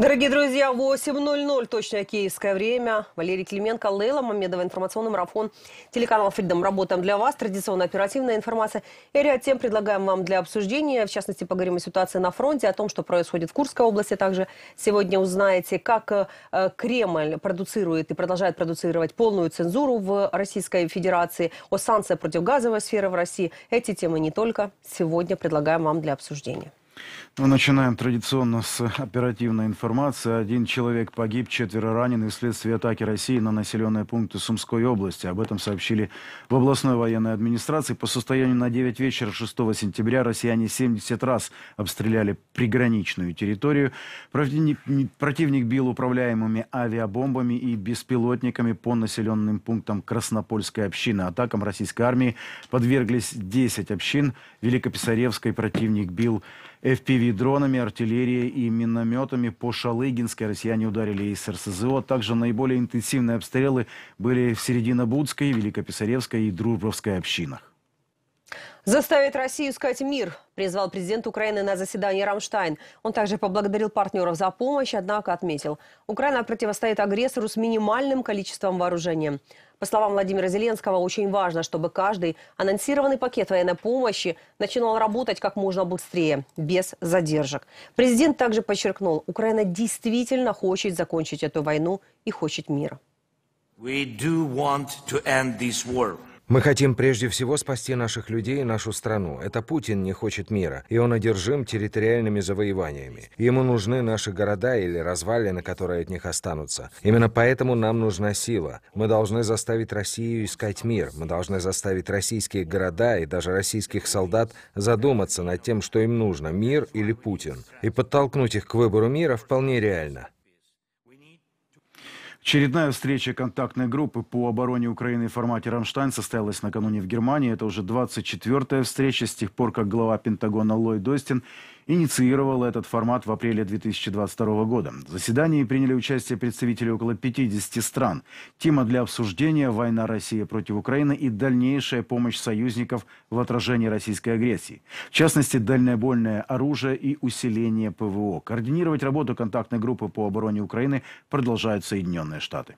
Дорогие друзья, 8.00 точное киевское время. Валерий Клименко, Лейла Мамедова, информационный марафон телеканала Freedom. Работаем для вас. Традиционно оперативная информация. И ряд тем предлагаем вам для обсуждения. В частности, поговорим о ситуации на фронте, о том, что происходит в Курской области. Также сегодня узнаете, как э, Кремль продуцирует и продолжает продуцировать полную цензуру в Российской Федерации, о санкциях против газовой сферы в России. Эти темы не только. Сегодня предлагаем вам для обсуждения. Мы ну, начинаем традиционно с оперативной информации. Один человек погиб, четверо ранены вследствие атаки России на населенные пункты Сумской области. Об этом сообщили в областной военной администрации. По состоянию на 9 вечера 6 сентября россияне 70 раз обстреляли приграничную территорию. Противник бил управляемыми авиабомбами и беспилотниками по населенным пунктам Краснопольской общины. Атакам российской армии подверглись 10 общин. Великописаревской противник бил FPV-дронами, артиллерией и минометами по Шалыгинской россияне ударили из РСЗО. Также наиболее интенсивные обстрелы были в Серединобудской, Великописаревской и Друбровской общинах. Заставить Россию искать мир, призвал президент Украины на заседании Рамштайн. Он также поблагодарил партнеров за помощь, однако отметил, Украина противостоит агрессору с минимальным количеством вооружения. По словам Владимира Зеленского, очень важно, чтобы каждый анонсированный пакет военной помощи начинал работать как можно быстрее, без задержек. Президент также подчеркнул, Украина действительно хочет закончить эту войну и хочет мира. We do want to end this war. Мы хотим прежде всего спасти наших людей и нашу страну. Это Путин не хочет мира, и он одержим территориальными завоеваниями. Ему нужны наши города или развалины, которые от них останутся. Именно поэтому нам нужна сила. Мы должны заставить Россию искать мир. Мы должны заставить российские города и даже российских солдат задуматься над тем, что им нужно, мир или Путин. И подтолкнуть их к выбору мира вполне реально. Очередная встреча контактной группы по обороне Украины в формате «Рамштайн» состоялась накануне в Германии. Это уже 24-я встреча с тех пор, как глава Пентагона Ллойд Остин инициировал этот формат в апреле 2022 года. В заседании приняли участие представители около 50 стран. Тема для обсуждения – война России против Украины и дальнейшая помощь союзников в отражении российской агрессии. В частности, дальнобольное оружие и усиление ПВО. Координировать работу контактной группы по обороне Украины продолжают Соединенные Штаты.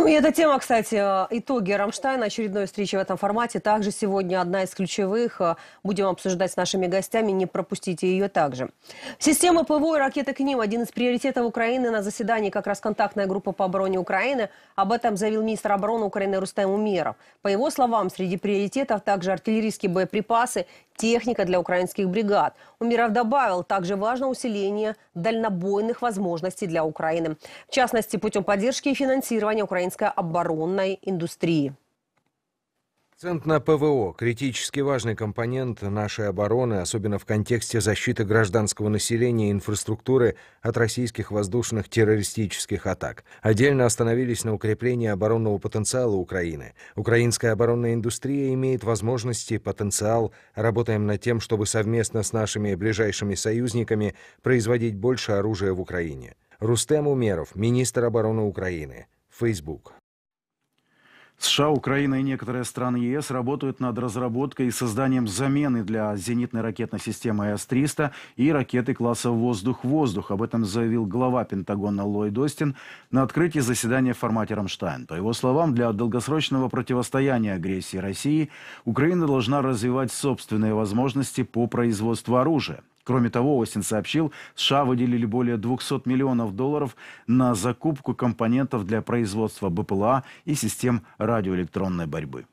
Ну и эта тема, кстати, э, итоги Рамштайна, очередной встречи в этом формате, также сегодня одна из ключевых. Э, будем обсуждать с нашими гостями, не пропустите ее также. Система ПВО и ракеты к ним – один из приоритетов Украины на заседании как раз контактная группа по обороне Украины. Об этом заявил министр обороны Украины Рустам Умеров. По его словам, среди приоритетов также артиллерийские боеприпасы, техника для украинских бригад. Умеров добавил, также важно усиление дальнобойных возможностей для Украины. В частности, путем поддержки и финансирования Украины украинской оборонной индустрии. Акцент на ПВО – критически важный компонент нашей обороны, особенно в контексте защиты гражданского населения и инфраструктуры от российских воздушных террористических атак. Отдельно остановились на укреплении оборонного потенциала Украины. Украинская оборонная индустрия имеет возможности потенциал. Работаем над тем, чтобы совместно с нашими ближайшими союзниками производить больше оружия в Украине. Рустем Умеров, министр обороны Украины. Facebook. США, Украина и некоторые страны ЕС работают над разработкой и созданием замены для зенитной ракетной системы С-300 и ракеты класса «Воздух-воздух». Об этом заявил глава Пентагона Ллойд Остин на открытии заседания в формате «Рамштайн». По его словам, для долгосрочного противостояния агрессии России Украина должна развивать собственные возможности по производству оружия. Кроме того, Остин сообщил, США выделили более 200 миллионов долларов на закупку компонентов для производства БПЛА и систем радиоэлектронной борьбы.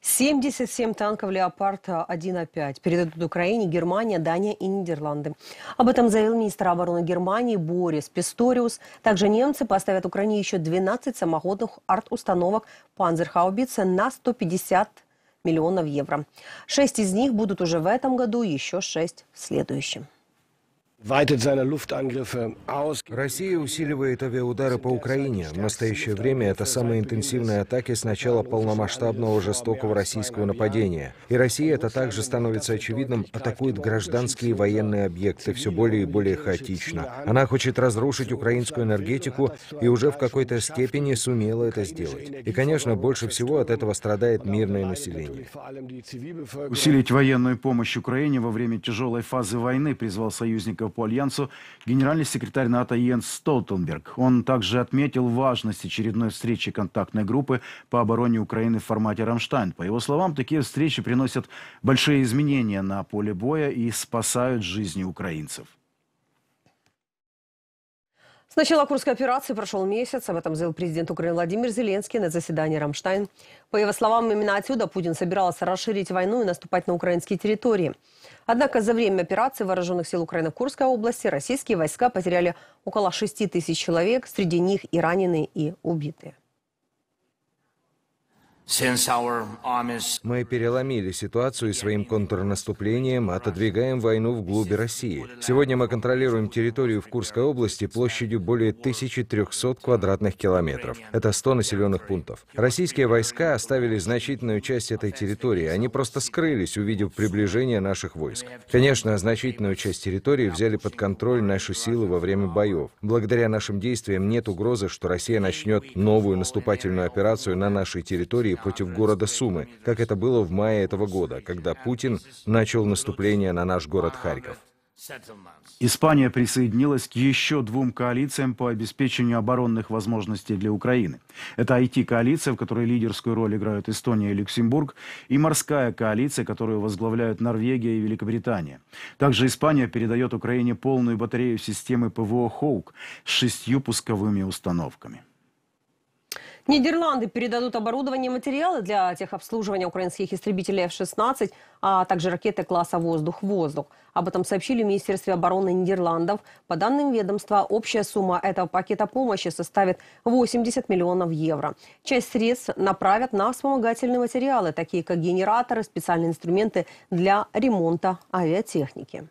77 танков «Леопард-1А5» передадут Украине, Германия, Дания и Нидерланды. Об этом заявил министр обороны Германии Борис Писториус. Также немцы поставят Украине еще 12 самоходных арт-установок «Панзерхаубица» на 150 миллионов евро. Шесть из них будут уже в этом году, еще шесть в следующем. Россия усиливает авиаудары по Украине. В настоящее время это самые интенсивные атаки с начала полномасштабного жестокого российского нападения. И Россия, это также становится очевидным, атакует гражданские и военные объекты все более и более хаотично. Она хочет разрушить украинскую энергетику и уже в какой-то степени сумела это сделать. И, конечно, больше всего от этого страдает мирное население. Усилить военную помощь Украине во время тяжелой фазы войны призвал союзников по Альянсу генеральный секретарь НАТО Йенс Столтенберг. Он также отметил важность очередной встречи контактной группы по обороне Украины в формате «Рамштайн». По его словам, такие встречи приносят большие изменения на поле боя и спасают жизни украинцев. С начала Курской операции прошел месяц. Об этом заявил президент Украины Владимир Зеленский на заседании «Рамштайн». По его словам, именно отсюда Путин собирался расширить войну и наступать на украинские территории. Однако за время операции вооруженных сил Украины в Курской области российские войска потеряли около 6 тысяч человек, среди них и раненые, и убитые. Мы переломили ситуацию и своим контрнаступлением отодвигаем войну вглубь России. Сегодня мы контролируем территорию в Курской области площадью более 1300 квадратных километров. Это 100 населенных пунктов. Российские войска оставили значительную часть этой территории. Они просто скрылись, увидев приближение наших войск. Конечно, значительную часть территории взяли под контроль наши силы во время боев. Благодаря нашим действиям нет угрозы, что Россия начнет новую наступательную операцию на нашей территории России против города Сумы, как это было в мае этого года, когда Путин начал наступление на наш город Харьков. Испания присоединилась к еще двум коалициям по обеспечению оборонных возможностей для Украины. Это IT-коалиция, в которой лидерскую роль играют Эстония и Люксембург, и морская коалиция, которую возглавляют Норвегия и Великобритания. Также Испания передает Украине полную батарею системы ПВО «Хоук» с шестью пусковыми установками. Нидерланды передадут оборудование и материалы для техобслуживания украинских истребителей F-16, а также ракеты класса «Воздух-воздух». Об этом сообщили в Министерстве обороны Нидерландов. По данным ведомства, общая сумма этого пакета помощи составит 80 миллионов евро. Часть средств направят на вспомогательные материалы, такие как генераторы, специальные инструменты для ремонта авиатехники.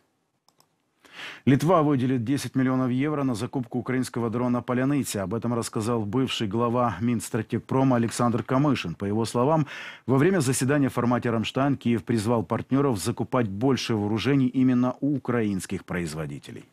Литва выделит 10 миллионов евро на закупку украинского дрона «Поляныця». Об этом рассказал бывший глава Минстратегпрома Александр Камышин. По его словам, во время заседания в формате «Рамштайн» Киев призвал партнеров закупать больше вооружений именно у украинских производителей.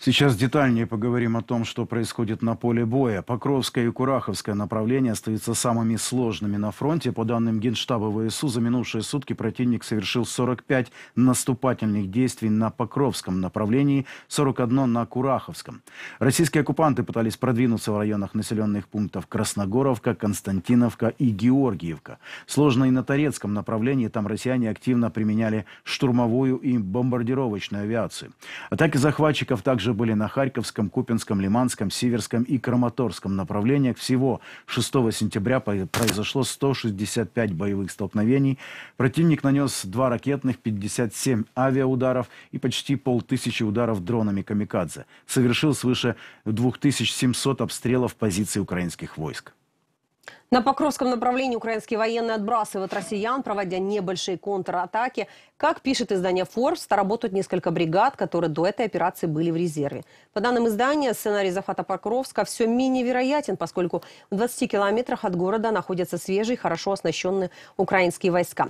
Сейчас детальнее поговорим о том, что происходит на поле боя. Покровское и Кураховское направления остаются самыми сложными на фронте. По данным Генштаба ВСУ, за минувшие сутки противник совершил 45 наступательных действий на Покровском направлении, 41 на Кураховском. Российские оккупанты пытались продвинуться в районах населенных пунктов Красногоровка, Константиновка и Георгиевка. Сложно и на Торецком направлении, там россияне активно применяли штурмовую и бомбардировочную авиацию. Атаки захватчиков также также были на Харьковском, Купинском, Лиманском, Сиверском и Краматорском направлениях. Всего 6 сентября произошло 165 боевых столкновений. Противник нанес два ракетных, 57 авиаударов и почти полтысячи ударов дронами «Камикадзе». Совершил свыше 2700 обстрелов позиций украинских войск. На Покровском направлении украинские военные отбрасывают россиян, проводя небольшие контратаки. Как пишет издание Forbes, работают несколько бригад, которые до этой операции были в резерве. По данным издания, сценарий захвата Покровска все менее вероятен, поскольку в 20 километрах от города находятся свежие, хорошо оснащенные украинские войска.